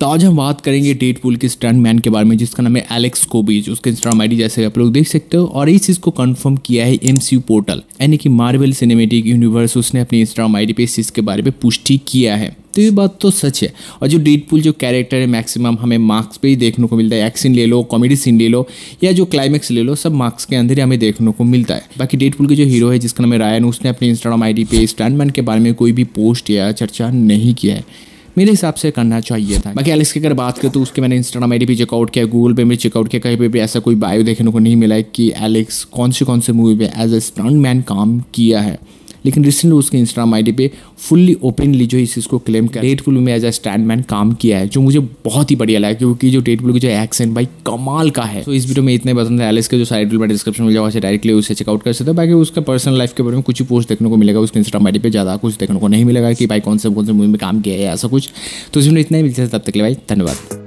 तो आज हम बात करेंगे डेट पुल के स्टैंड मैन के बारे में जिसका नाम है एलेक्स कोबीज उसका इंस्टाग्राम आईडी जैसे आप लोग देख सकते हो और इस चीज़ को कंफर्म किया है एम पोर्टल यानी कि मार्वल सिनेमेटिक यूनिवर्स उसने अपनी इंस्टाग्राम आईडी पे इस चीज़ के बारे में पुष्टि किया है तो ये बात तो सच है और जो पुल जो कैरेक्टर है मैक्सिमम हमें मार्क्स पे ही देखने को मिलता है एक्शन ले लो कॉमेडी सीन ले लो या जो क्लाइमैक्स ले लो सब मार्क्स के अंदर ही हमें देखने को मिलता है बाकी डेडपुल के जो हीरो है जिसका नाम है रायन उसने अपने इंस्टाग्राम डी पे स्टैंडमैन के बारे में कोई भी पोस्ट या चर्चा नहीं किया है मेरे हिसाब से करना चाहिए था बाकी एलेक्स की अगर बात करें तो उसके मैंने इंस्टाग्राम आई डी चेकआउट किया गूगल पे भी चेकआउट किया कहीं पर भी ऐसा कोई बायो देखने को नहीं मिला है कि एलेक्स कौन से कौन से मूवी पे एज ए स्टंट मैन काम किया है लेकिन रिसेंटली उसके इंस्टाग्राम आई पे फुल्ली ओपनली जो इस चीज़ को क्लेम कर डेट पुल में एज अ स्टैंड मैन काम किया है जो मुझे बहुत ही बढ़िया लगा क्योंकि जो डेट पुल की जो एक्सेंट भाई कमाल का है तो इस वीडियो में इतने पसंद है एलिस के जो साइड में डिस्क्रिप्शन में जाएगा डायरेक्टली उसे चेकआउट कर सकते बाकी उसका पर्सनल लाइफ के बारे में कुछ ही पोस्ट देखने को मिलेगा उसके इंस्टाग्राम आई पे ज़्यादा कुछ देखने को नहीं मिलेगा कि भाई कौन से कौन से मूवी में काम किया है ऐसा कुछ तो इसमें इतना ही मिलता है तब तक भाई धन्यवाद